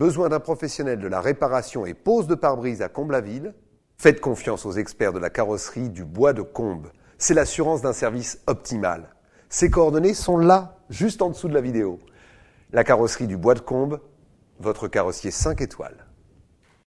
Besoin d'un professionnel de la réparation et pose de pare-brise à Combes-la-Ville Faites confiance aux experts de la carrosserie du bois de Combes. C'est l'assurance d'un service optimal. Ces coordonnées sont là, juste en dessous de la vidéo. La carrosserie du bois de Combes, votre carrossier 5 étoiles.